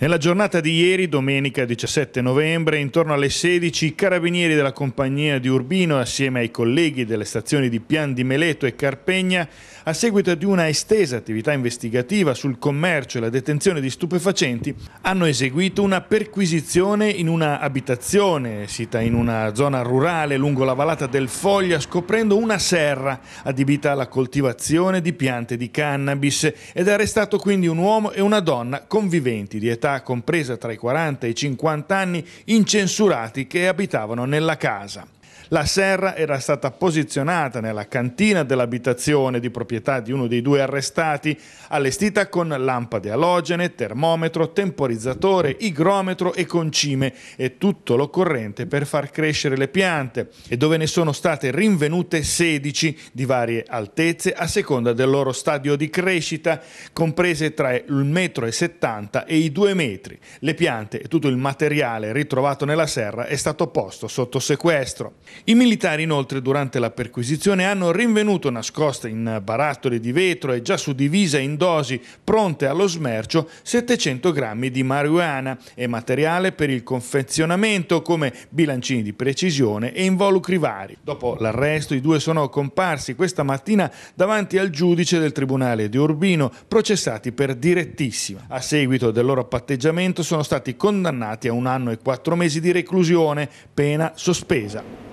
Nella giornata di ieri, domenica 17 novembre, intorno alle 16, i carabinieri della compagnia di Urbino, assieme ai colleghi delle stazioni di Pian di Meleto e Carpegna, a seguito di una estesa attività investigativa sul commercio e la detenzione di stupefacenti, hanno eseguito una perquisizione in una abitazione sita in una zona rurale lungo la valata del Foglia, scoprendo una serra adibita alla coltivazione di piante di cannabis ed è arrestato quindi un uomo e una donna conviventi di età età compresa tra i 40 e i 50 anni incensurati che abitavano nella casa. La serra era stata posizionata nella cantina dell'abitazione di proprietà di uno dei due arrestati, allestita con lampade alogene, termometro, temporizzatore, igrometro e concime e tutto l'occorrente per far crescere le piante e dove ne sono state rinvenute 16 di varie altezze a seconda del loro stadio di crescita, comprese tra il 1,70 m e i 2 metri. Le piante e tutto il materiale ritrovato nella serra è stato posto sotto sequestro. I militari inoltre durante la perquisizione hanno rinvenuto nascosta in barattoli di vetro e già suddivisa in dosi pronte allo smercio 700 grammi di marijuana e materiale per il confezionamento come bilancini di precisione e involucri vari. Dopo l'arresto i due sono comparsi questa mattina davanti al giudice del Tribunale di Urbino processati per direttissima. A seguito del loro patteggiamento sono stati condannati a un anno e quattro mesi di reclusione, pena sospesa.